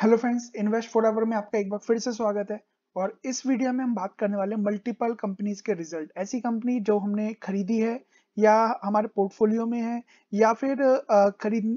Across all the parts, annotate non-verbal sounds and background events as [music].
hello friends invest four hour में आपका एक बार फिर से स्वागत है और इस वीडियो में हम बात करने वाले मल्टीपल कंपनीज के रिजल्ट ऐसी कंपनी जो हमने खरीदी है या हमारे पोर्टफोलियो में है या फिर खरीद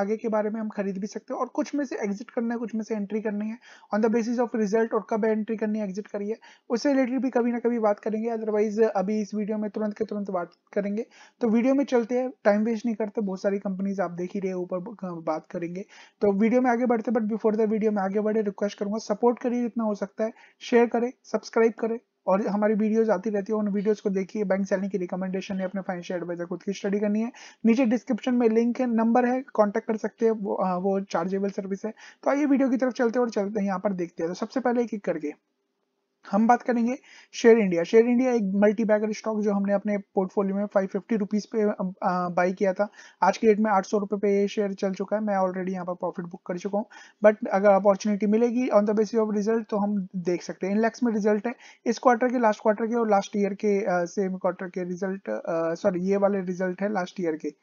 आगे के बारे में हम खरीद भी सकते हैं और कुछ में से एग्जिट करना है कुछ में से एंट्री करनी है on the basis of result और कब एंट्री करनी है एग्जिट करिए उससे रिलेटेड भी कभी ना कभी बात करेंगे अदरवाइज अभी इस वीडियो में तुरंत के तुरंत बात करेंगे तो वीडियो में चलते हैं टाइम वेस्ट नहीं करते बहुत सारी कंपनीज आप देख ही रहे ऊपर बात करेंगे तो वीडियो में आगे बढ़ते बट बिफोर द वीडियो में आगे बढ़े रिक्वेस्ट करूंगा सपोर्ट करिए जितना हो सकता है शेयर करें सब्सक्राइब करें और हमारी वीडियोज आती रहती है उन वीडियोज को देखिए बैंक सैलरी की रिकमेंडेशन है अपने फाइनेंशियल एडवाइजर खुद की स्टडी करनी है नीचे डिस्क्रिप्शन में लिंक है नंबर है कॉन्टेक्ट कर सकते हैं वो, हाँ, वो चार्जेबल सर्विस है तो आइए वीडियो की तरफ चलते हैं और चलते हैं यहाँ पर देखते हैं तो सबसे पहले एक एक करके हम बात करेंगे शेयर इंडिया शेयर इंडिया एक मल्टी बैगर स्टॉक जो हमने अपने पोर्टफोलियो में फाइव फिफ्टी रुपीज पे बाई किया था आज की डेट में आठ सौ रुपए पे ये शेयर चल चुका है मैं ऑलरेडी यहाँ पर प्रॉफिट बुक कर चुका हूँ बट अगर अपॉर्चुनिटी मिलेगी on the basis of result तो हम देख सकते हैं इनलेक्स में रिजल्ट है इस क्वार्टर के लास्ट क्वार्टर के और लास्ट ईयर के सेम क्वार्टर के रिजल्ट सॉरी ये वाले रिजल्ट है लास्ट ईयर के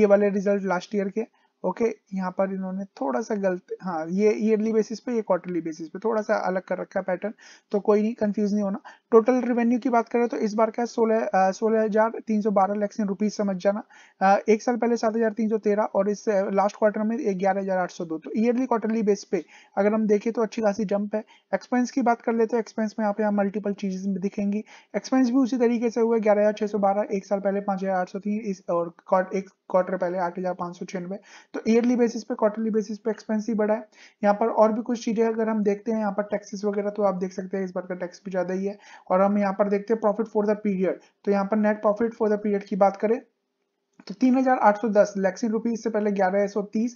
ये वाले रिजल्ट लास्ट ईयर के ओके okay, यहाँ पर इन्होंने थोड़ा सा गलत हाँ ये ईयरली बेसिस पे ये क्वार्टरली बेसिस पे थोड़ा सा अलग कर रखा है पैटर्न तो कोई नहीं कंफ्यूज नहीं होना टोटल रेवेन्यू की बात करें तो इस बार का सोलह सोलह हजार तीन सौ बारह लैक्स रुपीज समझ जाना आ, एक साल पहले सात हजार तीन सौ तेरह और इस लास्ट क्वार्टर में ग्यारह हजार आठ सौ दो तो ईयरली क्वार्टरली बेस पे अगर हम देखें तो अच्छी खासी जंप है एक्सपेंस की बात कर लेते हैं एक्सपेंस में यहाँ पे मल्टीपल चीजें दिखेंगी एक्सपेंस भी उसी तरीके से हुआ ग्यारह हजार छह सौ बारह एक साल पहले पांच हजार आठ सौ तीन और एक क्वार्टर पहले आठ हजार पांच सौ छियानवे तो ईयरली बेसिस पे क्वार्टरली बेसिस पे एक्सपेंस ही बढ़ा है यहाँ पर और भी कुछ चीज़ें अगर हम देखते हैं यहाँ पर टैक्सेस वगैरह तो आप देख सकते हैं इस बार का टैक्स भी ज़्यादा ही है और हम यहाँ पर देखते हैं प्रॉफिट फॉर द पीरियड तो यहाँ पर net profit for the period की बात करें तो 3,810 लैक्सिन रुपीज से पहले 1130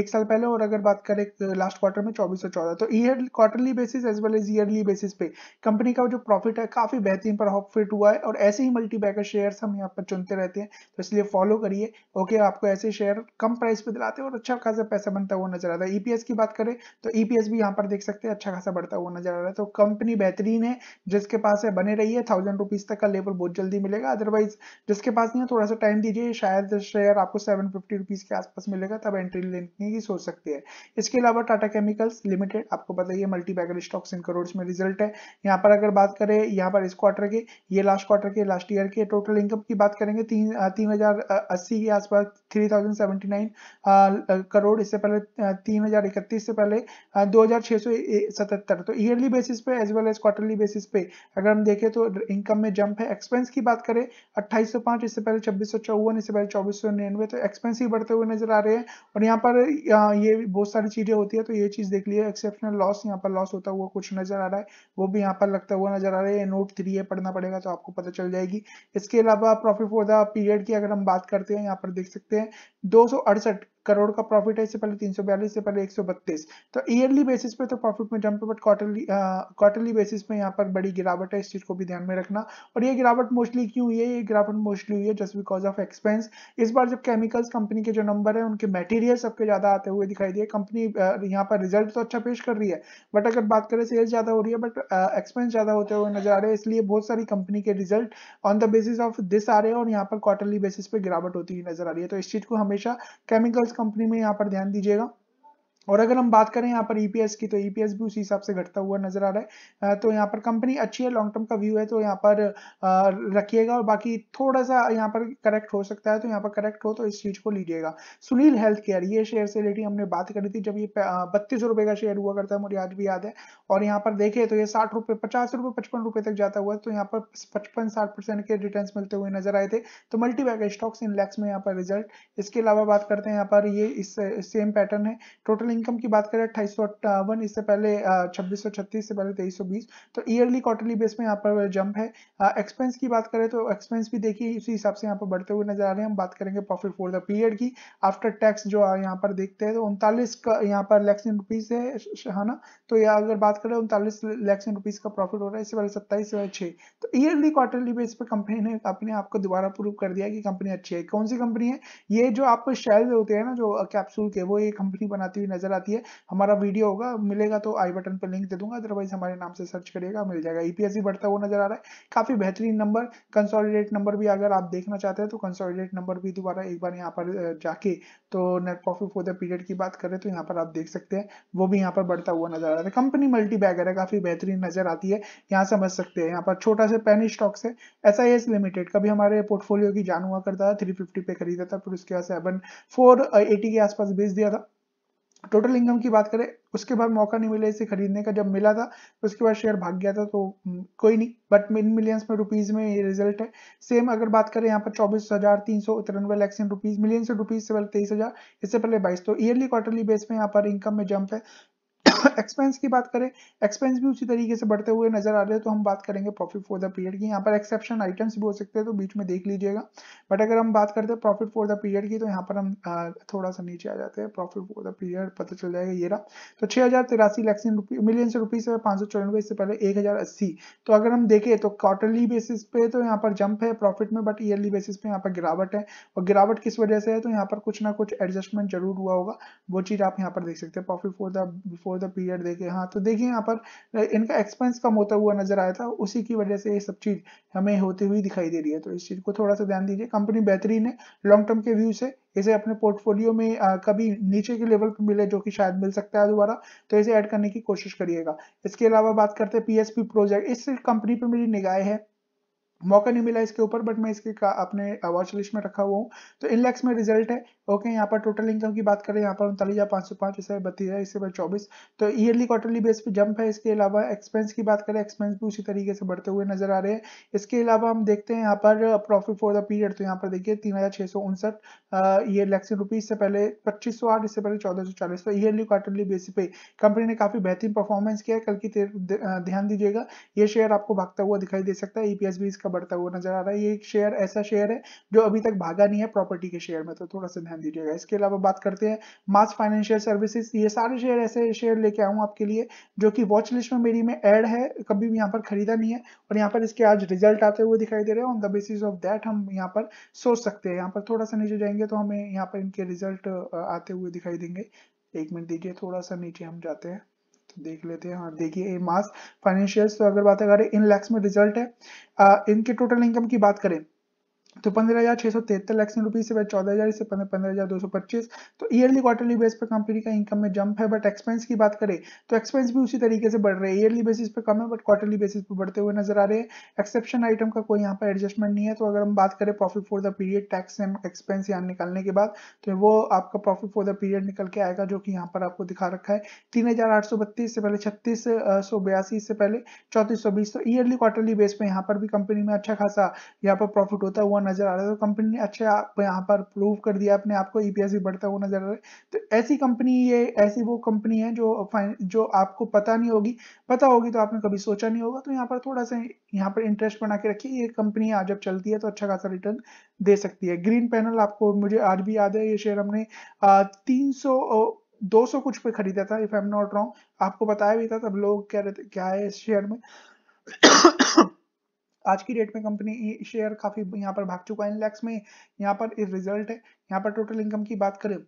एक साल पहले और अगर बात करें लास्ट क्वार्टर में 2414 तो year quarterly basis as well as yearly basis पे कंपनी का जो प्रॉफिट है काफी बेहतरीन फिट हुआ है और ऐसे ही मल्टी बैकर शेयर हम यहाँ पर चुनते रहते हैं तो इसलिए फॉलो करिए ओके आपको ऐसे शेयर कम प्राइस पे दिलाते हैं और अच्छा खासा पैसा बनता हुआ नजर आता है ईपीएस e की बात करें तो ईपीएस e भी यहाँ पर देख सकते हैं अच्छा खासा बढ़ता हुआ नजर आ रहा है तो कंपनी बेहतरीन है जिसके पास है बने रही है थाउजेंड रुपीज तक का लेबर बहुत जल्दी मिलेगा अदरवाइज जिसके पास नहीं है थोड़ा सा टाइम दीजिए लीजिए शायद शेयर आपको सेवन फिफ्टी रुपीज़ के आसपास मिलेगा तब एंट्री लेने की सोच सकते हैं इसके अलावा टाटा केमिकल्स लिमिटेड आपको पता है मल्टी बैगर स्टॉक्स इन करोड़ में रिजल्ट है यहाँ पर अगर बात करें यहाँ पर इस क्वार्टर के ये लास्ट क्वार्टर के लास्ट ईयर के टोटल इनकम की बात करेंगे तीन तीन हजार अस्सी के आसपास थ्री करोड़ इससे पहले तीन से पहले दो हजार तो ईयरली बेसिस पे as well as quarterly basis पे अगर हम देखें तो इनकम में जंप है एक्सपेंस की बात करें अट्ठाईस सौ पाँच इससे पहले छब्बीस सौ वन इसे बाई चौबीस सौ निन्यानवे तो एक्सपेंस ही बढ़ते हुए नजर आ रहे हैं और यहाँ पर ये बहुत सारी चीजें होती है तो ये चीज देख लिया एक्सेप्शनल लॉस यहाँ पर लॉस होता हुआ कुछ नजर आ रहा है वो भी यहाँ पर लगता हुआ नजर आ रहा है नोट थ्री है पढ़ना पड़ेगा तो आपको पता चल जाएगी इसके अलावा प्रॉफिट फॉर द पीरियड की अगर हम बात करते हैं यहाँ पर देख सकते हैं दो करोड़ का प्रॉफिट है इससे पहले तीन से पहले एक तो ईयरली बेसिस पे तो प्रॉफिट में जंप है बट क्वार्टरली क्वार्टरली बेसिस पे यहाँ पर बड़ी गिरावट है इस चीज़ को भी ध्यान में रखना और ये गिरावट मोस्टली क्यों हुई है ये गिरावट मोस्टली हुई है जस्ट बिकॉज ऑफ एक्सपेंस इस बार जब केमिकल्स कंपनी के जो नंबर है उनके मटेरियल सबके ज़्यादा आते हुए दिखाई दिए कंपनी यहाँ पर रिजल्ट तो अच्छा पेश कर रही है बट अगर बात करें सेल्स ज़्यादा हो रही है बट एक्सपेंस ज़्यादा होते हुए नजर आ रहे हैं इसलिए बहुत सारी कंपनी के result on the basis of this आ रहे हैं और यहाँ पर क्वार्टरली बेसिस पे गिरावट होती हुई नजर आ रही है तो इस चीज़ को हमेशा केमिकल्स कंपनी में यहां पर ध्यान दीजिएगा और अगर हम बात करें यहाँ पर ईपीएस e की तो ईपीएस e भी उसी हिसाब से घटता हुआ नजर आ रहा है तो यहाँ पर कंपनी अच्छी है लॉन्ग टर्म का व्यू है तो यहाँ पर रखिएगा और बाकी थोड़ा सा यहाँ पर करेक्ट हो सकता है तो यहाँ पर करेक्ट हो तो इस चीज को लीजिएगा सुनील हेल्थ केयर ये शेयर से रिलेटिंग हमने बात करी थी जब ये बत्तीस रुपए का शेयर हुआ करता है मुझे आज भी याद है और यहाँ पर देखे तो ये साठ रुपए पचास रुपए पचपन रुपए तक जाता हुआ तो यहाँ पर पचपन साठ परसेंट के रिटर्न मिलते हुए नजर आए थे तो मल्टीबैग स्टॉक्स इंडेक्स में यहाँ पर रिजल्ट इसके अलावा बात करते हैं यहाँ पर ये इस सेम पैटर्न है टोटल इनकम की बात करें अट्ठाईस सौ अट्ठावन इससे पहले छब्बीस सौ छत्तीस से पहले तेईस सौ बीस तो ईयरली क्वार्टरली बेस में यहाँ पर जंप है एक्सपेंस की बात करें तो एक्सपेंस भी देखिए इसी हिसाब से यहाँ पर बढ़ते हुए नजर आ रहे हैं हम बात करेंगे प्रॉफिट फॉर द पीरियड की आफ्टर टैक्स जो यहाँ पर देखते हैं तो उनतालीस यहाँ पर लैक्स इन रुपीज है है हाँ ना तो यह अगर बात करें उनतालीस लैक्स इन रुपीज का प्रॉफिट हो रहा है इससे पहले सत्ताईस से छः तो ईयरली क्वार्टरली बेस पर कंपनी ने अपने आप को दोबारा प्रूव कर दिया कि कंपनी अच्छी है कौन सी कंपनी है ये जो आपको शेल्स होते हैं ना जो कैप्सूल के वो ये कंपनी बनाती हुई नजर नजर आती है हमारा वीडियो होगा मिलेगा तो आई बटन पर लिंक दे दूंगा अदरवाइज हमारे नाम से सर्च करिएगा मिल जाएगा ईपीएससी e बढ़ता हुआ नजर आ रहा है काफी बेहतरीन नंबर कंसोलिडेट नंबर भी अगर आप देखना चाहते हैं तो कंसोलिडेट नंबर भी दोबारा एक बार यहाँ पर जाके तो net profit for the period की बात करें तो यहाँ पर आप देख सकते हैं वो भी यहाँ पर बढ़ता हुआ नजर आ रहा है कंपनी मल्टी बैगर है काफी बेहतरीन नजर आती है यहाँ समझ सकते हैं यहाँ पर छोटा सा पेनी स्टॉक्स है एस लिमिटेड कभी हमारे पोर्टफोलियो की जान हुआ करता था थ्री पे खरीदा था फिर उसके बाद सेवन फोर एटी के आसपास बेच दिया था टोटल इनकम की बात करें उसके बाद मौका नहीं मिला इसे खरीदने का जब मिला था उसके बाद शेयर भाग गया था तो हम्म, कोई नहीं बट इन मिलियंस में रुपीज़ में ये रिजल्ट है सेम अगर बात करें यहाँ पर चौबीस हज़ार तीन सौ तिरानवे लैक्स इन रुपीज़ मिलियन से रुपीज़ से पहले तेईस हज़ार इससे पहले बाईस तो ईयरली क्वार्टरली बेस में यहाँ पर इनकम में जंप है एक्सपेंस [coughs] की बात करें एक्सपेंस भी उसी तरीके से बढ़ते हुए नजर आ रहे हैं तो हम बात करेंगे प्रॉफिट फॉर द पीरियड की यहाँ पर एक्सेप्शन आइटम्स भी हो सकते हैं तो बीच में देख लीजिएगा बट अगर हम बात करते हैं प्रॉफिट फॉर द पीरियड की तो यहाँ पर हम थोड़ा सा नीचे आ जाते हैं प्रॉफिट फॉर द पीरियड पता चल जाएगा ये रहा तो छह हजार तिरासी लैक्सिन मिलियन से रुपीज पाँच सौ चौरानवे इससे पहले एक हजार अस्सी तो अगर हम देखें तो क्वार्टरली बेसिस पे तो यहाँ पर जंप है प्रॉफिट में बट ईयरली बेसिस पे यहाँ पर गिरावट है और गिरावट किस वजह से है तो यहाँ पर कुछ ना कुछ एडजस्टमेंट जरूर हुआ होगा वो चीज आप यहाँ पर देख सकते हैं profit for the before over the period देखे हाँ तो देखिए यहाँ पर इनका एक्सपेंस कम होता हुआ नजर आया था उसी की वजह से ये सब चीज हमें होती हुई दिखाई दे रही है तो इस चीज को थोड़ा सा ध्यान दीजिए कंपनी बेहतरीन है लॉन्ग टर्म के व्यू से इसे अपने पोर्टफोलियो में आ, कभी नीचे के लेवल पर मिले जो कि शायद मिल सकता है दोबारा तो इसे ऐड करने की कोशिश करिएगा इसके अलावा बात करते हैं पीएसपी प्रोजेक्ट इस कंपनी पर मेरी निगाह है मौका नहीं मिला इसके ऊपर बट मैं इसके का अपने वॉच लिस्ट में रखा हुआ हूँ तो इनलेक्स में रिजल्ट है ओके यहाँ पर टोटल इनकम की बात करें यहाँ पर उनतालीस हज़ार पांच सौ पांच इससे बत्तीस हज़ार इससे चौबीस तो ईयरली क्वार्टरली बेस पे जंप है इसके अलावा एक्सपेंस की बात करें एक्सपेंस भी उसी तरीके से बढ़ते हुए नजर आ रहे हैं इसके अलावा हम देखते हैं यहाँ पर प्रॉफिट फॉर द पीरियड तो यहाँ पर देखिए तीन हज़ार छह सौ उनसठ ये लैक्सी रुपीज इससे पहले पच्चीस सौ आठ इससे पहले चौदह सौ चालीस तो ईयरली क्वार्टरली बेस पे कंपनी ने काफ़ी बेहतरीन परफॉर्मेंस किया है कल की ध्यान दीजिएगा ये शेयर आपको भागता हुआ दिखाई दे सकता है ईपीएस भी इसका बढ़ता हुआ नजर आ रहा है ये एक शेयर ऐसा शेयर है जो अभी तक भागा नहीं है प्रॉपर्टी के शेयर में तो थोड़ा सा ध्यान ध्यान दीजिएगा इसके अलावा बात करते हैं मास फाइनेंशियल सर्विसेज ये सारे शेयर ऐसे शेयर लेके आऊँ आपके लिए जो कि वॉच लिस्ट में मेरी में एड है कभी भी यहाँ पर खरीदा नहीं है और यहाँ पर इसके आज रिजल्ट आते हुए दिखाई दे रहे हैं on the basis of that हम यहाँ पर सोच सकते हैं यहाँ पर थोड़ा सा नीचे जाएंगे तो हमें यहाँ पर इनके रिजल्ट आते हुए दिखाई देंगे एक मिनट दीजिए थोड़ा सा नीचे हम जाते हैं तो देख लेते हैं हाँ देखिए ए मास फाइनेंशियल तो अगर बात करें इन लैक्स में रिजल्ट है आ, इनके टोटल इनकम की बात करें तो पंद्रह हज़ार छह सौ तिहत्तर लाख रुपीज से चौदह हज़ार से पंद्रह हज़ार दो सौ पच्चीस तो ईयरली क्वार्टरली बेस पर कंपनी का इनकम में जंप है बट एक्सपेंस की बात करें तो एक्सपेंस भी उसी तरीके से बढ़ रहे हैं ईयरली बेसिस पर कम है बट क्वार्टरली बेसिस पर बढ़ते हुए नजर आ रहे हैं एक्सेप्शन आइटम का कोई यहाँ पर एडजस्टमेंट नहीं है तो अगर हम बात करें profit for the period tax and expense यहाँ निकालने के बाद तो वो आपका प्रॉफिट फॉर द पीरियड निकल के आएगा जो कि यहाँ पर आपको दिखा रखा है तीन हज़ार आठ सौ बत्तीस से पहले छत्तीस सौ बयासी से पहले चौतीस सौ बीस तो ईयरली क्वार्टरली बेस पर यहाँ पर भी कंपनी में अच्छा खासा यहाँ पर प्रॉफिट होता हुआ नजर आ रहे है कंपनी तो ने अच्छे आप यहाँ पर प्रूव कर दिया अपने आप को ईपीएस e भी बढ़ता हुआ नजर आ रहा है तो ऐसी कंपनी ये ऐसी वो कंपनी है जो जो आपको पता नहीं होगी पता होगी तो आपने कभी सोचा नहीं होगा तो यहाँ पर थोड़ा सा यहाँ पर इंटरेस्ट बना के रखिए ये कंपनी आज जब चलती है तो अच्छा खासा रिटर्न दे सकती है ग्रीन पैनल आपको मुझे आज भी याद है ये शेयर हमने तीन सौ 200 कुछ पे खरीदा था if I am not wrong आपको बताया भी था तब लोग कह रहे थे क्या है इस शेयर में आज की डेट में कंपनी शेयर काफी यहाँ पर भाग चुका है इनलैक्स में यहाँ पर रिजल्ट है यहाँ पर टोटल इनकम की बात करें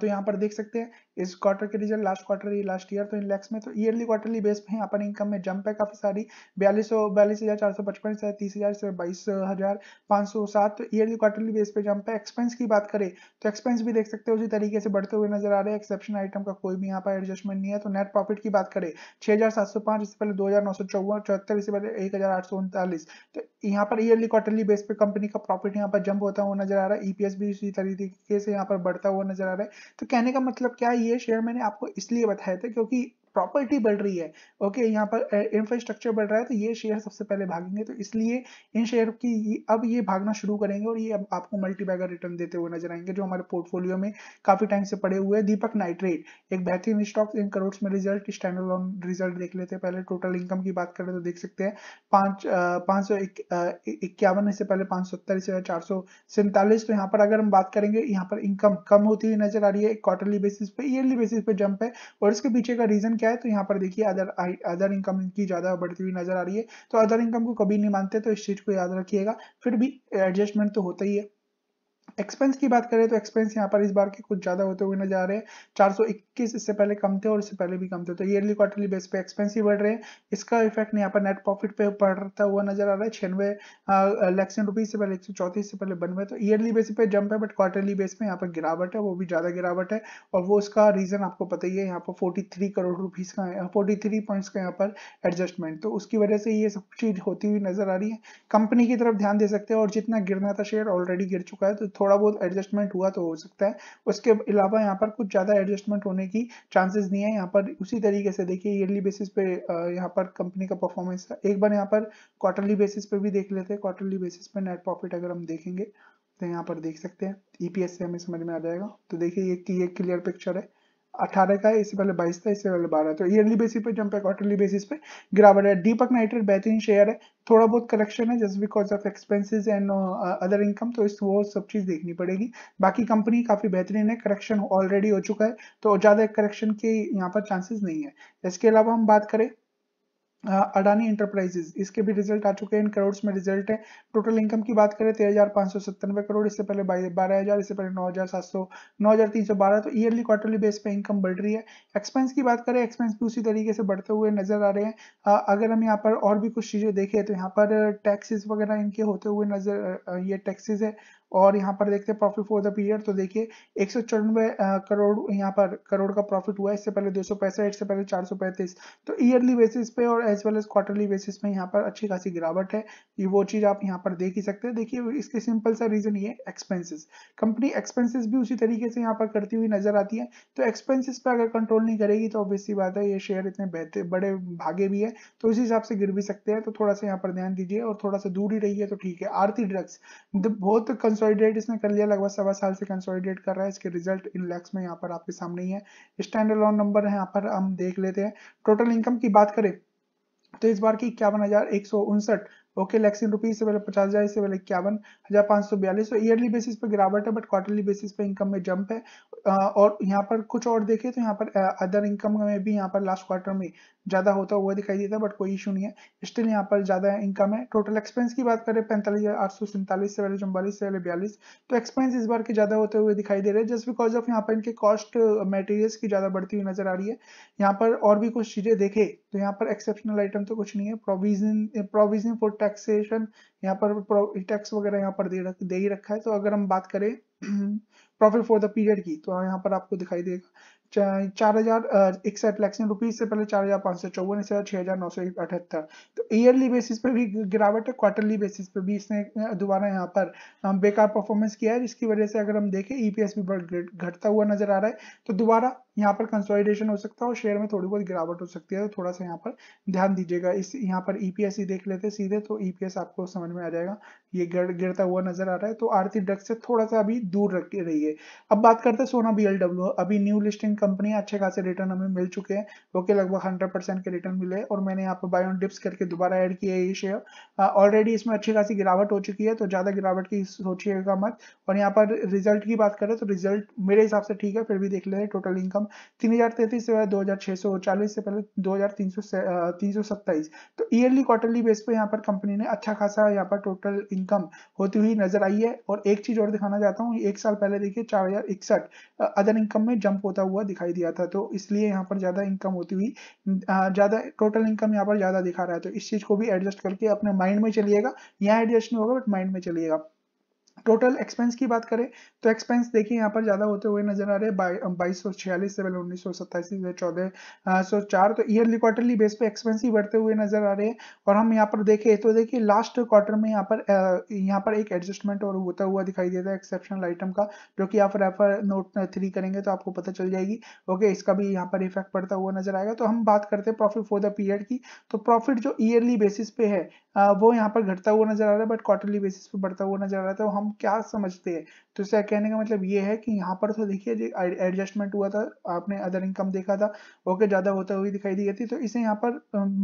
तो यहाँ पर देख सकते हैं इस क्वार्टर के result last quarter last year तो इन लैक्स में तो ईयरली क्वार्टरली बेस पे यहाँ पर इनकम में जंप है काफी सारी बयालीस सौ बयालीस हज़ार चार सौ पचपन से तीस हज़ार से बाईस हज़ार पांच सौ सात तो ईयरली क्वार्टरली बेस पे जंप है एक्सपेंस की बात करें तो एक्सपेंस भी देख सकते हो उसी तरीके से बढ़ते हुए नजर आ रहे हैं एक्सेप्शन आइटम का कोई भी यहाँ पर एडजस्टमेंट नहीं है तो नेट प्रॉफिट की बात करें छह हज़ार सात सौ पांच इससे पहले दो हज़ार नौ सौ चौवन चौहत्तर इससे पहले एक हज़ार आठ सौ उनतालीस तो यहाँ पर ईयरली क्वार्टरली बेस पे कंपनी का प्रॉफिट यहाँ पर जंप होता हुआ नजर आ रहा है ईपीएस e भी इसी तरीके से यहाँ पर बढ़ता हुआ नजर आ रहा है तो कहने का मतलब क्या है ये शेयर मैंने आपको इसलिए बताया था क्योंकि प्रॉपर्टी बढ़ रही है ओके यहाँ पर इंफ्रास्ट्रक्चर बढ़ रहा है तो ये शेयर सबसे पहले भागेंगे तो इसलिए इन शेयर की अब ये भागना शुरू करेंगे और ये अब आपको मल्टीबैगर रिटर्न देते हुए नजर आएंगे जो हमारे पोर्टफोलियो में काफी टाइम से पड़े हुए हैं दीपक नाइट्रेट एक बेहतरीन स्टॉक इन करोड़ में रिजल्ट स्टैंड ऑन रिजल्ट देख लेते हैं पहले टोटल इनकम की बात करें तो देख सकते हैं पांच पांच सौ इक्यावन से पहले पांच सौ सत्तर से चार सौ सैंतालीस तो यहाँ पर अगर हम बात करेंगे यहाँ पर इनकम कम होती हुई नजर आ रही है क्वार्टरली बेसिस पे ईयरली बेसिस पे जंप है और इसके पीछे का रीजन क्या है तो यहाँ पर देखिए अदर अदर इनकम की ज़्यादा बढ़ती हुई नजर आ रही है तो अदर इनकम को कभी नहीं मानते तो इस चीज़ को याद रखिएगा फिर भी एडजस्टमेंट तो होता ही है एक्सपेंस की बात करें तो एक्सपेंस यहाँ पर इस बार के कुछ ज़्यादा होते हुए नजर आ रहे हैं चार इक्कीस इससे पहले कम थे और इससे पहले भी कम थे तो ईयरली क्वार्टरली बेस पे एक्सपेंसिव बढ़ रहे हैं इसका इफेक्ट यहाँ पर नेट प्रॉफिट पे बढ़ता हुआ नजर आ रहा है छियानवे लैक्सन रुपीज से पहले एक सौ से पहले बनवे तो ईयरली बेस पे जंप है बट क्वार्टरली बेस पे यहाँ पर गिरावट है वो भी ज़्यादा गिरावट है और वो उसका रीज़न आपको पता ही है यहाँ पर फोर्टी थ्री करोड़ रुपीज़ का फोर्टी थ्री पॉइंट का यहाँ पर एडजस्टमेंट तो उसकी वजह से ये सब चीज़ होती हुई नजर आ रही है कंपनी की तरफ ध्यान दे सकते हैं और जितना गिरना था शेयर ऑलरेडी गिर चुका है तो थोड़ा बहुत एडजस्टमेंट हुआ तो हो सकता है उसके अलावा यहाँ पर कुछ ज़्यादा एडजस्टमेंट होने होने की चांसेस नहीं है यहाँ पर उसी तरीके से देखिए ईयरली बेसिस पे यहाँ पर कंपनी का परफॉर्मेंस एक बार यहाँ पर क्वार्टरली बेसिस पे भी देख लेते हैं क्वार्टरली बेसिस पे नेट प्रॉफिट अगर हम देखेंगे तो यहाँ पर देख सकते हैं ईपीएस e से हमें समझ में आ जाएगा तो देखिए ये, ये क्लियर पिक्चर है अठारह का है इससे पहले बाईस था इससे पहले बारह तो ईयरली बेसिस पे जंप है क्वार्टरली बेसिस पे गिरावट है दीपक नाइट्रेट बेहतरीन शेयर है थोड़ा बहुत करेक्शन है just because of expenses and other income तो इस वो सब चीज़ देखनी पड़ेगी बाकी कंपनी काफ़ी बेहतरीन है करेक्शन ऑलरेडी हो चुका है तो ज़्यादा करेक्शन के यहाँ पर चांसेस नहीं है इसके अलावा हम बात करें हाँ, अडानी इंटरप्राइजेज इसके भी रिजल्ट आ चुके हैं इन करोड्स में रिजल्ट है टोटल इनकम की बात करें तेरह हजार पांच सौ सत्तानवे करोड़ इससे पहले बारह हजार इससे पहले नौ हजार सात सौ नौ हजार तीन सौ बारह तो ईयरली क्वार्टरली बेस पे इनकम बढ़ रही है एक्सपेंस की बात करें एक्सपेंस भी उसी तरीके से बढ़ते हुए नजर आ रहे हैं हाँ, अगर हम यहाँ पर और भी कुछ चीज़ें देखें तो यहाँ पर टैक्सेस वगैरह इनके होते हुए नजर ये टैक्सेज है और यहाँ पर देखते हैं प्रॉफिट फॉर द पीरियड तो देखिए एक सौ चौरानवे करोड़ यहाँ पर करोड़ का प्रॉफिट हुआ इससे पहले दो सौ पैंसठ इससे पहले चार सौ पैंतीस तो ईयरली बेसिस पे और as well as quarterly basis पे यहाँ पर अच्छी खासी गिरावट है ये वो चीज़ आप यहाँ पर देख ही सकते हैं देखिए इसके सिंपल सा रीज़न ये एक्सपेंसिस कंपनी एक्सपेंसिस भी उसी तरीके से यहाँ पर करती हुई नजर आती है तो एक्सपेंसिस पे अगर कंट्रोल नहीं करेगी तो ऑब्वियसली बात है ये शेयर इतने बड़े भागे भी है तो उसी हिसाब से गिर भी सकते हैं तो थोड़ा सा यहाँ पर ध्यान दीजिए और थोड़ा सा दूर ही रहिए तो ठीक है आरती ड्रग्स बहुत कंस कंसोलिडेट इसने कर लिया लगभग सवा साल से कंसोलिडेट कर रहा है इसके रिजल्ट इन लैक्स में यहाँ पर आपके सामने ही है स्टैंडर्ड लॉन नंबर है यहाँ पर हम देख लेते हैं टोटल इनकम की बात करें तो इस बार की इक्यावन हजार एक सौ उनसठ ओके लैक्स इन रुपीज से पहले पचास हज़ार इससे पहले इक्यावन हज़ार पांच सौ बयालीस तो ईयरली बेसिस पर गिरावट है बट क्वार्टरली बेसिस पर इनकम में जंप है और यहाँ पर कुछ और देखे तो यहाँ पर अदर इनकम में भी यहाँ पर लास्ट क्वार्टर में ज़्यादा होता हुआ दिखाई देता है बट कोई इशू नहीं है स्टिल यहाँ पर ज़्यादा इनकम है टोटल एक्सपेंस की बात करें पैंतालीस हज़ार आठ सौ सैंतालीस से पहले चौबालीस से पहले बयालीस तो एक्सपेंस इस बार के ज़्यादा होते हुए दिखाई दे रहे हैं जस्ट बिकॉज ऑफ यहाँ पर इनके कॉस्ट मटेरियल्स की ज़्यादा बढ़ती हुई नजर आ रही है यहाँ पर और भी कुछ चीज़ें देखें तो यहाँ पर एक्सेप्शनल आइटम तो कुछ नहीं है प्रोविजन प्रोविजन फॉर टैक्सेशन यहाँ पर टैक्स वगैरह यहाँ पर दे, रख, दे ही रखा है तो अगर हम बात करें प्रॉफिट फॉर द पीरियड की तो यहाँ पर आपको दिखाई देगा चार हजार इकसठ लैक्सिन रुपीज से पहले चार हजार पाँच सौ चौवन इस छः हजार नौ सौ अठहत्तर तो ईयरली बेसिस पे भी गिरावट है क्वार्टरली बेसिस बेकार परफॉर्मेंस किया है जिसकी वजह से अगर हम देखें ईपीएस e घटता हुआ नजर आ रहा है तो दोबारा यहाँ पर कंसोलिडेशन हो सकता है और शेयर में थोड़ी बहुत गिरावट हो सकती है तो थोड़ा सा यहाँ पर ध्यान दीजिएगा इस यहाँ पर ईपीएस e ही देख लेते सीधे तो ईपीएस e आपको समझ में आ जाएगा ये गिरता हुआ नजर आ रहा है तो आरती ड्रग से थोड़ा सा अभी दूर रख रही है अब बात करते हैं सोना बी अभी न्यू लिस्टिंग कंपनी अच्छे खासे रिटर्न हमें मिल चुके हैं जो कि लगभग हंड्रेड परसेंट के रिटर्न मिले और मैंने यहाँ पर बाय ऑन डिप्स करके दोबारा ऐड किया है ये शेयर ऑलरेडी हाँ, इसमें अच्छी खासी गिरावट हो चुकी है तो ज़्यादा गिरावट की सोचिएगा मत और यहाँ पर रिजल्ट की बात करें तो रिजल्ट मेरे हिसाब से ठीक है फिर भी देख ले टोटल इनकम तीन हज़ार तैंतीस से दो से पहले दो तो ईयरली क्वार्टरली बेस पर यहाँ पर कंपनी ने अच्छा खासा यहाँ पर टोटल इनकम होती हुई नजर आई है और एक चीज़ और दिखाना चाहता हूँ एक साल पहले देखिए चार हज़ार इकसठ अदर इनकम में जंप होता हुआ दिखाई दिया था तो इसलिए यहाँ पर ज़्यादा इनकम होती हुई ज़्यादा टोटल इनकम यहाँ पर ज़्यादा दिखा रहा है तो इस चीज़ को भी एडजस्ट करके अपने माइंड में चलिएगा यहाँ एडजस्ट नहीं होगा बट माइंड में चलिएगा टोटल एक्सपेंस की बात करें तो एक्सपेंस देखिए यहाँ पर ज्यादा होते हुए नजर आ रहे हैं बाईस सौ छियालीस से पहले उन्नीस सौ सत्ताईस चौदह सौ चार तो ईयरली क्वार्टरली बेस पे एक्सपेंस ही बढ़ते हुए नजर आ रहे हैं और हम यहाँ पर देखें तो देखिए लास्ट क्वार्टर में यहाँ पर यहाँ पर एक एडजस्टमेंट और होता हुआ दिखाई देता है एक्सेप्शनल आइटम का जो कि आप रेफर नोट थ्री करेंगे तो आपको पता चल जाएगी ओके इसका भी यहाँ पर इफेक्ट पड़ता हुआ नजर आएगा तो हम बात करते हैं प्रॉफिट फॉर द पीरियड की तो प्रॉफिट जो ईयरली बेसिस पे है वो यहाँ पर घटता हुआ नजर आ रहा है बट क्वार्टरली बेसिस पे बढ़ता हुआ नजर आ रहा है तो हम क्या समझते हैं तो इसका कहने का मतलब ये है कि यहाँ पर तो देखिए एडजस्टमेंट हुआ था आपने अदर इनकम देखा था ओके ज़्यादा होता हुई दिखाई दी थी तो इसे यहाँ पर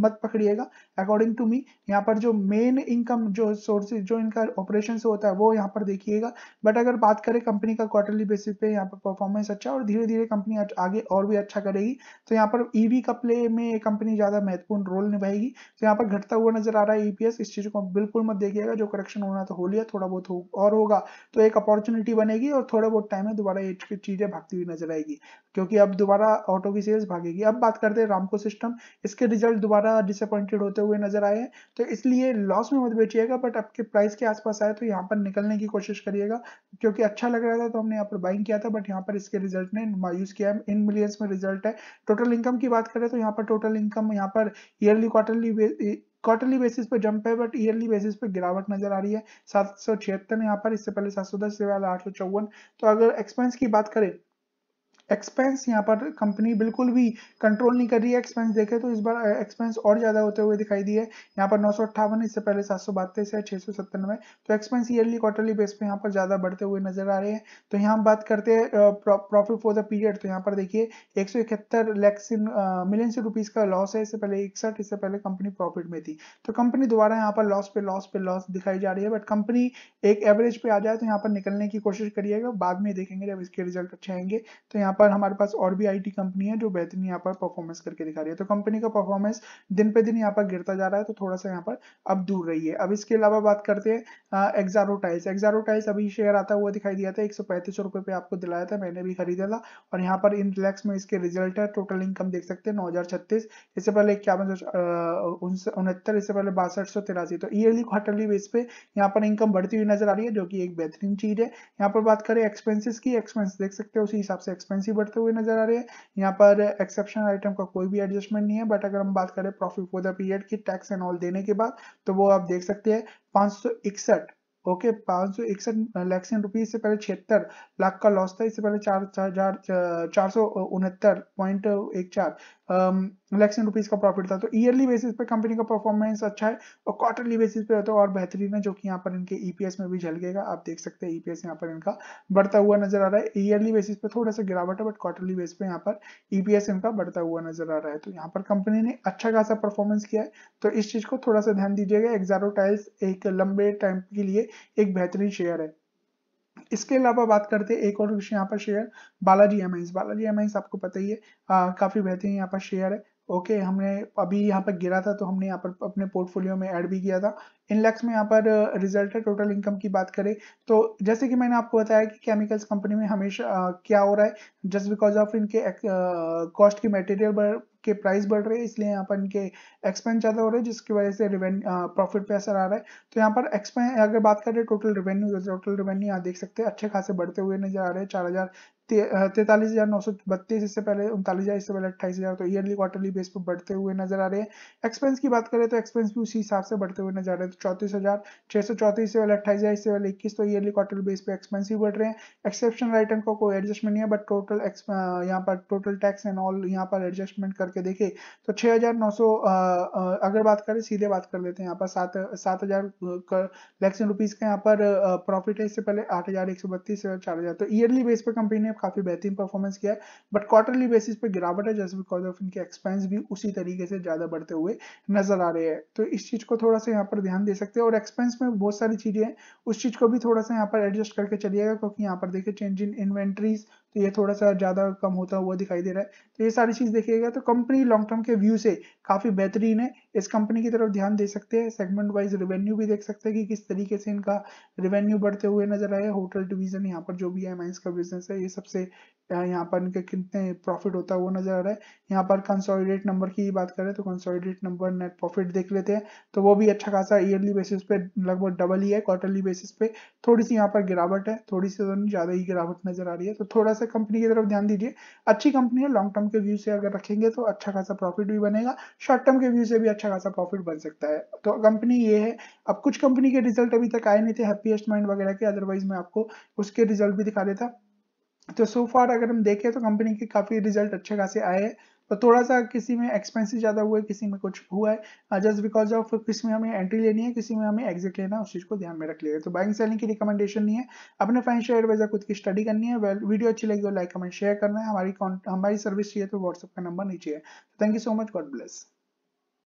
मत पकड़िएगा अकॉर्डिंग टू मी यहाँ पर जो मेन इनकम जो सोर्स जो इनका ऑपरेशन होता है वो यहाँ पर देखिएगा बट अगर बात करें कंपनी का क्वार्टरली बेसिस पे यहाँ पर परफॉर्मेंस अच्छा और धीरे धीरे कंपनी आगे और भी अच्छा करेगी तो यहाँ पर ईवी e का प्ले में कंपनी ज़्यादा महत्वपूर्ण रोल निभाएगी तो यहाँ पर घटता हुआ नजर आ रहा है ईपीएस e इस चीज़ को बिल्कुल मत देखिएगा जो करेक्शन होना तो हो लिया थोड़ा बहुत और होगा तो एक अपॉर्चुनिटी बनेगी और थोड़े बहुत टाइम में दोबारा ये चीजें भागती हुई नजर आएगी क्योंकि अब दोबारा ऑटो की सेल्स भागेगी अब बात करते हैं रामको सिस्टम इसके रिजल्ट दोबारा डिसअपॉइंटेड होते हुए नजर आए हैं तो इसलिए लॉस में मत बेचिएगा बट आपके प्राइस के आसपास आए तो यहाँ पर निकलने की कोशिश करिएगा क्योंकि अच्छा लग रहा था तो हमने यहाँ पर बाइंग किया था बट यहाँ पर इसके रिजल्ट ने मायूस किया है इन मिलियंस में रिजल्ट है टोटल इनकम की बात करें तो यहाँ पर टोटल इनकम यहाँ पर ईयरली क्वार्टरली क्वार्टरली बेसिस पे जंप है बट ईयरली बेसिस पे गिरावट नजर आ रही है सात सौ छिहत्तर यहाँ पर इससे पहले सात सौ दस से आठ सौ चौवन तो अगर एक्सपेंस की बात करें एक्सपेंस यहाँ पर कंपनी बिल्कुल भी कंट्रोल नहीं कर रही है एक्सपेंस देखे तो इस बार एक्सपेंस और ज्यादा होते हुए दिखाई दिए यहाँ पर नौ इससे पहले सात सौ बत्तीस है छह तो एक्सपेंस ईयरली क्वार्टरली बेस पे यहाँ पर ज्यादा बढ़ते हुए नजर आ रहे हैं तो यहाँ हम बात करते हैं प्रॉफिट फॉर द पीरियड तो यहाँ पर देखिए एक सौ इकहत्तर लैक्स मिलियन से रुपीज का लॉस है इससे पहले इकसठ इससे पहले कंपनी प्रॉफिट में थी तो कंपनी द्वारा यहाँ पर लॉस पे लॉस पे लॉस दिखाई जा रही है बट कंपनी एक एवरेज पे आ जाए तो यहाँ पर निकलने की कोशिश करिएगा बाद में देखेंगे जब इसके रिजल्ट अच्छे आएंगे तो यहाँ पर हमारे पास और भी आईटी कंपनी है जो बेहतरीन यहाँ पर परफॉर्मेंस करके दिखा रही है तो कंपनी का परफॉर्मेंस दिन पे दिन यहाँ पर गिरता जा रहा है तो थोड़ा सा यहाँ पर अब दूर रही है अब इसके अलावा बात करते हैं एक्जारोटाइल्स एक्जारोटाइल्स अभी शेयर आता हुआ दिखाई दिया था एक सौ पे आपको दिलाया था मैंने भी खरीदा था और यहाँ पर इन रिलैक्स में इसके रिजल्ट है टोटल इनकम देख सकते हैं नौ इससे पहले इक्यावन उनहत्तर इससे पहले बासठ सौ तिरासी तो ईयरली क्वार्टरली बेस पे यहाँ पर इनकम बढ़ती हुई नजर आ रही है जो कि एक बेहतरीन चीज है यहाँ पर बात करें एक्सपेंसिस की एक्सपेंस देख सकते हैं उसी हिसाब से एक्सपेंस वैकेंसी बढ़ते हुए नजर आ रही है यहाँ पर एक्सेप्शन आइटम का कोई भी एडजस्टमेंट नहीं है बट अगर हम बात करें प्रॉफिट फॉर द पीरियड की टैक्स एंड ऑल देने के बाद तो वो आप देख सकते हैं पांच ओके पांच सौ इकसठ लैक्सन रुपीज से पहले छिहत्तर लाख का लॉस था इससे पहले चार हजार चार सौ उनहत्तर पॉइंट एक चार लैक्स रुपीज का प्रॉफिट था तो ईयरली बेसिस पे कंपनी का परफॉर्मेंस अच्छा है और क्वार्टरली बेसिस पे होता तो है और बेहतरीन है जो कि यहाँ पर इनके ईपीएस e में भी झलकेगा आप देख सकते हैं ईपीएस e यहाँ पर इनका बढ़ता हुआ नजर आ रहा है ईयरली बेसिस पे थोड़ा सा गिरावट है बट क्वार्टरली बेस पे यहाँ पर ईपीएस e इनका बढ़ता हुआ नजर आ रहा है तो यहाँ पर कंपनी ने अच्छा खासा परफॉर्मेंस किया है तो इस चीज को थोड़ा सा ध्यान दीजिएगा एक्जारो टाइल्स एक लंबे टाइम के लिए एक बेहतरीन शेयर है इसके अलावा बात करते हैं एक और यहाँ पर share Balaji M Balaji M आपको पता ही है आ, काफी बेहतरीन यहाँ पर शेयर है ओके okay, हमने अभी यहाँ पर गिरा था तो हमने यहाँ पर अपने पोर्टफोलियो में ऐड भी किया था इन लैक्स में यहाँ पर रिजल्ट uh, है टोटल इनकम की बात करें तो जैसे कि मैंने आपको बताया कि केमिकल्स कंपनी में हमेशा आ, uh, क्या हो रहा है जस्ट बिकॉज ऑफ इनके कॉस्ट uh, की मटेरियल के प्राइस बढ़ रहे हैं इसलिए यहाँ पर इनके एक्सपेंस ज़्यादा हो रहे हैं जिसकी वजह से रिवेन प्रॉफिट पे असर आ रहा है तो यहाँ पर एक्सपेंस अगर बात करें टोटल रिवेन्यू टोटल रेवेन्यू यहाँ देख सकते हैं अच्छे खासे बढ़ते हुए नजर आ रहे हैं चार हज़ार तैतालीस हज़ार नौ सौ बत्तीस इससे पहले उनतालीस हज़ार इससे पहले अट्ठाईस हज़ार तो ईयरली क्वार्टरली बेस पर बढ़ते हुए नजर आ रहे हैं एक्सपेंस की बात करें तो एक्सपेंस भी उसी हिसाब से बढ़ते हुए नजर आ रहे हैं तो चौतीस हज़ार छह सौ चौतीस से पहले अट्ठाईस हज़ार इससे पहले इक्कीस तो ईयरली क्वार्टरली बेस पर एक्सपेंस ही बढ़ रहे हैं एक्सेप्शन आइटम का कोई एडजस्टमेंट नहीं है बट टोटल यहाँ पर टोटल टैक्स एंड ऑल यहाँ पर एडजस्टमेंट करके देखे तो छः हज़ार नौ सौ अगर बात करें सीधे बात कर लेते हैं यहाँ पर सात सात हज़ार लैक्स रुपीज़ का यहाँ पर प्रॉफिट है इससे पहले आठ हज़ार एक सौ बत्तीस से चार हज़ार तो ईयरली बेस पर कंपनी ने काफी बेहतरीन परफॉर्मेंस किया है बट क्वार्टरली बेसिस पे गिरावट है जैसे बिकॉज ऑफ इनके एक्सपेंस भी उसी तरीके से ज्यादा बढ़ते हुए नजर आ रहे हैं तो इस चीज को थोड़ा सा यहाँ पर ध्यान दे सकते हैं और एक्सपेंस में बहुत सारी चीजें हैं उस चीज को भी थोड़ा सा यहाँ पर एडजस्ट करके चलिएगा क्योंकि यहाँ पर देखिए चेंज इन इन्वेंट्रीज तो ये थोड़ा सा ज़्यादा कम होता हुआ दिखाई दे रहा है तो ये सारी चीज़ देखिएगा तो कंपनी लॉन्ग टर्म के व्यू से काफ़ी बेहतरीन है इस कंपनी की तरफ ध्यान दे सकते हैं सेगमेंट वाइज रेवेन्यू भी देख सकते हैं कि किस तरीके से इनका रेवेन्यू बढ़ते हुए नजर आया होटल डिवीजन यहाँ पर जो भी है माइंस का बिजनेस है ये सबसे यहाँ पर इनके कितने प्रॉफिट होता है वो नजर आ रहा है यहाँ पर कंसोलिडेट नंबर की बात करें तो कंसोलिडेट नंबर नेट प्रॉफिट देख लेते हैं तो वो भी अच्छा खासा ईयरली बेसिस पे लगभग डबल ही है क्वार्टरली बेसिस पे थोड़ी सी यहाँ पर गिरावट है थोड़ी सी तो ज़्यादा ही गिरावट नजर आ रही है तो थोड़ा सा कंपनी की तरफ ध्यान दीजिए अच्छी कंपनी है लॉन्ग टर्म के व्यू से अगर रखेंगे तो अच्छा खासा प्रॉफिट भी बनेगा शॉर्ट टर्म के व्यू से भी अच्छा खासा प्रॉफिट बन सकता है तो कंपनी ये है अब कुछ कंपनी के रिजल्ट अभी तक आए नहीं थे हैप्पीएस्ट माइंड वगैरह के अदरवाइज मैं आपको उसके रिजल्ट भी दिखा देता तो सो फार अगर हम देखें तो कंपनी के काफ़ी रिजल्ट अच्छे खासे आए हैं तो थोड़ा सा किसी में एक्सपेंसिव ज़्यादा हुआ है किसी में कुछ हुआ है जस्ट बिकॉज ऑफ किसी में हमें एंट्री लेनी है किसी में हमें एग्जिट लेना है उस चीज़ को ध्यान में रख लिया तो बाइंग सेलिंग की रिकमेंडेशन नहीं है अपने फाइनेंशियल एडवाइजर खुद की स्टडी करनी है वेल वीडियो अच्छी लगी हो लाइक कमेंट शेयर करना है हमारी हमारी सर्विस चाहिए तो व्हाट्सअप का नंबर नीचे है thank you so much God bless